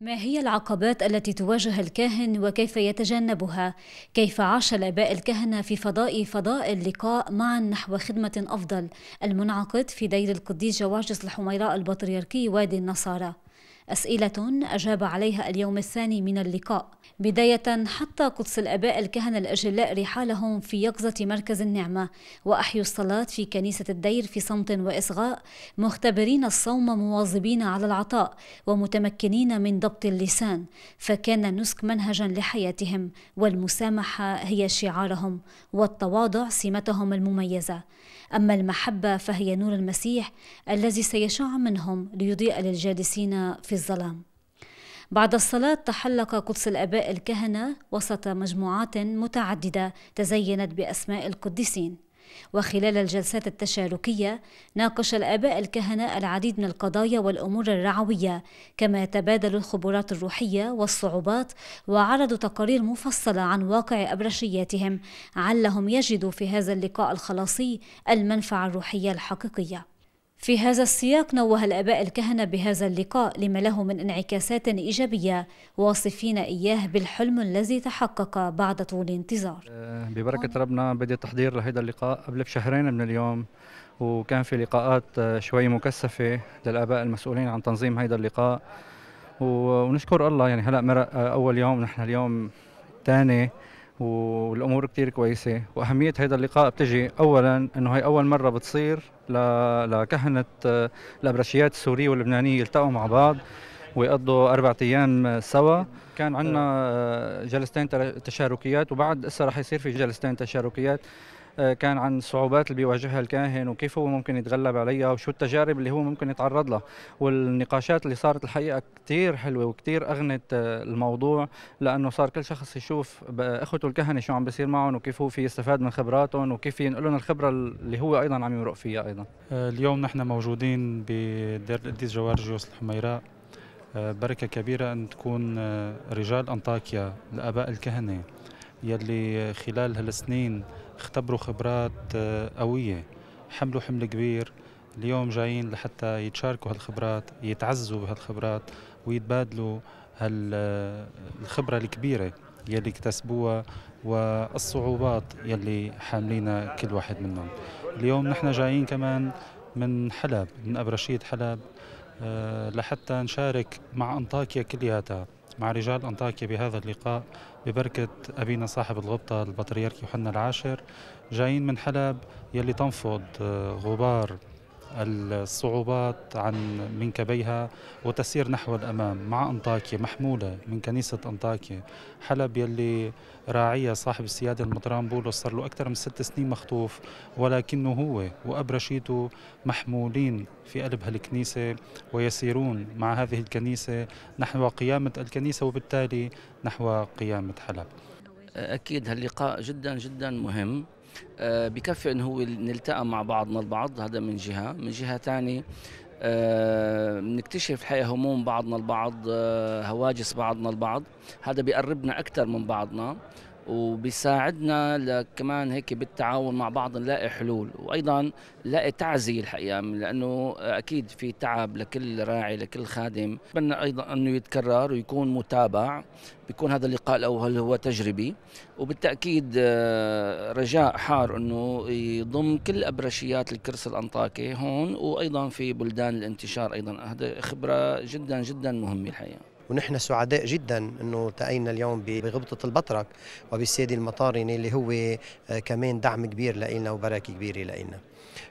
ما هي العقبات التي تواجه الكاهن وكيف يتجنبها؟ كيف عاش الآباء الكهنة في فضاء فضاء اللقاء معا نحو خدمة أفضل المنعقد في دير القديس جواجس الحميراء البطريركي وادي النصارى؟ أسئلة أجاب عليها اليوم الثاني من اللقاء بداية حتى قدس الأباء الكهنة الأجلاء رحالهم في يقظة مركز النعمة وأحيوا الصلاة في كنيسة الدير في صمت وإصغاء مختبرين الصوم مواظبين على العطاء ومتمكنين من ضبط اللسان فكان النسك منهجا لحياتهم والمسامحة هي شعارهم والتواضع سمتهم المميزة أما المحبة فهي نور المسيح الذي سيشع منهم ليضيء للجالسين في الظلام بعد الصلاة تحلق قدس الآباء الكهنة وسط مجموعات متعددة تزينت بأسماء القديسين وخلال الجلسات التشاركية ناقش الآباء الكهنة العديد من القضايا والأمور الرعوية كما تبادلوا الخبرات الروحية والصعوبات وعرضوا تقارير مفصلة عن واقع أبرشياتهم علهم يجدوا في هذا اللقاء الخلاصي المنفعة الروحية الحقيقية في هذا السياق نوه الآباء الكهنة بهذا اللقاء لما له من انعكاسات إيجابية واصفين إياه بالحلم الذي تحقق بعد طول انتظار آه، ببركة ربنا بدي التحضير لهذا اللقاء قبل بشهرين من اليوم وكان في لقاءات آه، شوي مكثفة للآباء المسؤولين عن تنظيم هذا اللقاء ونشكر الله يعني هلأ مرق آه، أول يوم نحن اليوم ثاني والامور كثير كويسه واهميه هذا اللقاء بتجي اولا انه هي اول مره بتصير لكهنه الابرشيات السوريه واللبنانيه يلتقوا مع بعض ويقضوا أربعة أيام سوا كان عندنا آه، جلستين تشاركيات وبعد هسه رح يصير في جلستين تشاركيات كان عن الصعوبات اللي بيواجهها الكاهن وكيف هو ممكن يتغلب عليها وشو التجارب اللي هو ممكن يتعرض لها والنقاشات اللي صارت الحقيقه كثير حلوه وكثير اغنت آه، الموضوع لانه صار كل شخص يشوف اخوته الكهنه شو عم بيصير معهم وكيف هو في يستفاد من خبراتهم وكيف لهم الخبره اللي هو ايضا عم يمرق فيها ايضا آه، اليوم نحن موجودين بدير القديس جوارجيوس الحميراء آه، بركه كبيره ان تكون رجال انطاكيا الاباء الكهنه يلي خلال هالسنين اختبروا خبرات آه، قوية حملوا حمل كبير اليوم جايين لحتى يتشاركوا هالخبرات يتعزوا بهالخبرات ويتبادلوا هالخبرة آه، الكبيرة يلي اكتسبوها والصعوبات يلي حاملينها كل واحد منهم اليوم نحن جايين كمان من حلب من أبرشيد حلب آه، لحتى نشارك مع أنطاكيا كلياتها مع رجال أنطاكيا بهذا اللقاء ببركة أبينا صاحب الغبطة البطريرك يوحنا العاشر جايين من حلب يلي تنفض آه، غبار الصعوبات عن منكبيها وتسير نحو الأمام مع أنطاكيا محمولة من كنيسة أنطاكيا حلب يلي راعية صاحب السيادة المطران بولس صار له أكثر من ست سنين مخطوف ولكنه هو وأبرشيته محمولين في قلب هالكنيسة ويسيرون مع هذه الكنيسة نحو قيامة الكنيسة وبالتالي نحو قيامة حلب أكيد هاللقاء جدا جدا مهم آه، بكفي انه هو نلتقى مع بعضنا البعض هذا من جهه من جهه ثانيه بنكتشف آه، الحقيقه هموم بعضنا البعض آه، هواجس بعضنا البعض هذا بيقربنا اكثر من بعضنا وبيساعدنا كمان هيك بالتعاون مع بعض نلاقي حلول وايضا نلاقي تعزيه الحقيقه لانه اكيد في تعب لكل راعي لكل خادم بتمنى ايضا انه يتكرر ويكون متابع بيكون هذا اللقاء الاول هو تجريبي وبالتاكيد آه، رجاء حار انه يضم كل ابرشيات الكرس الانطاكي هون وايضا في بلدان الانتشار ايضا هذا خبره جدا جدا مهمه الحقيقه ونحن سعداء جدا انه التقينا اليوم بغبطه البطرك وبالسيد المطارني اللي هو آه، كمان دعم كبير لنا وبركه كبيره لنا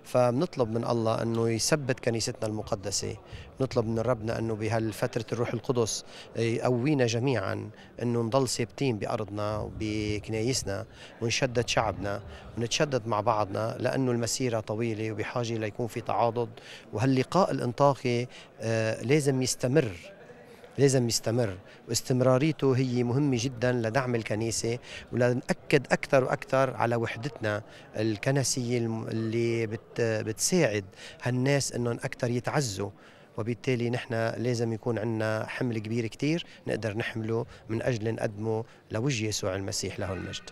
فبنطلب من الله انه يثبت كنيستنا المقدسه نطلب من ربنا انه بهالفتره الروح القدس آه، يقوينا جميعا انه نضل ثابتين بارضنا وبكنايسنا ونشدد شعبنا ونتشدد مع بعضنا لانه المسيره طويله وبحاجه ليكون في تعاضد وهاللقاء الانطاقي آه، لازم يستمر لازم يستمر واستمراريته هي مهمة جدا لدعم الكنيسة ولنأكد أكثر وأكثر على وحدتنا الكنسية اللي بتساعد هالناس أنهم أكثر يتعزوا وبالتالي نحن لازم يكون عندنا حمل كبير كتير نقدر نحمله من أجل نقدمه لوجه يسوع المسيح له المجد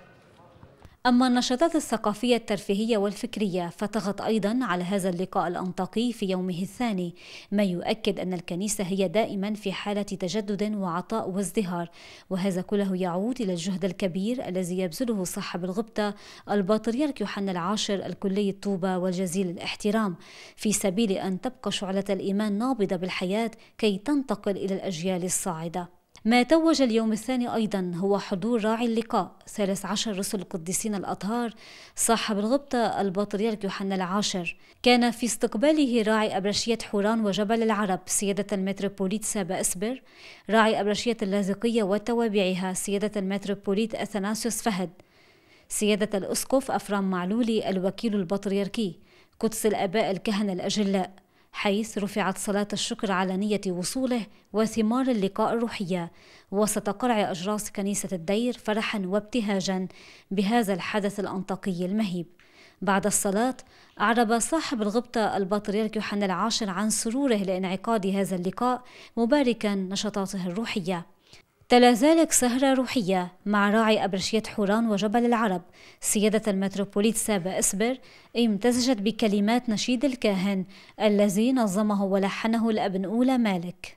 أما النشاطات الثقافية الترفيهية والفكرية فتغط أيضا على هذا اللقاء الأنطاكي في يومه الثاني ما يؤكد أن الكنيسة هي دائما في حالة تجدد وعطاء وازدهار وهذا كله يعود إلى الجهد الكبير الذي يبذله صاحب الغبطة البطريرك يوحنا العاشر الكلي الطوبة والجزيل الاحترام في سبيل أن تبقى شعلة الإيمان نابضة بالحياة كي تنتقل إلى الأجيال الصاعدة ما توج اليوم الثاني أيضا هو حضور راعي اللقاء ثالث عشر رسل القديسين الأطهار صاحب الغبطة البطريرك يوحنا العاشر كان في استقباله راعي أبرشية حوران وجبل العرب سيادة المتروبوليت سابا إسبر راعي أبرشية اللاذقية وتوابعها سيادة المتروبوليت أثناسيوس فهد سيادة الأسقف أفرام معلولي الوكيل البطريركي قدس الآباء الكهنة الأجلاء حيث رفعت صلاة الشكر على نية وصوله وثمار اللقاء الروحية وسط قرع أجراس كنيسة الدير فرحا وابتهاجا بهذا الحدث الأنطقي المهيب بعد الصلاة أعرب صاحب الغبطة البطريرك يوحنا العاشر عن سروره لانعقاد هذا اللقاء مباركا نشاطاته الروحية تلا ذلك سهرة روحية مع راعي أبرشية حوران وجبل العرب سيادة المتروبوليت سابا إسبر امتزجت بكلمات نشيد الكاهن الذي نظمه ولحنه الأبن أولى مالك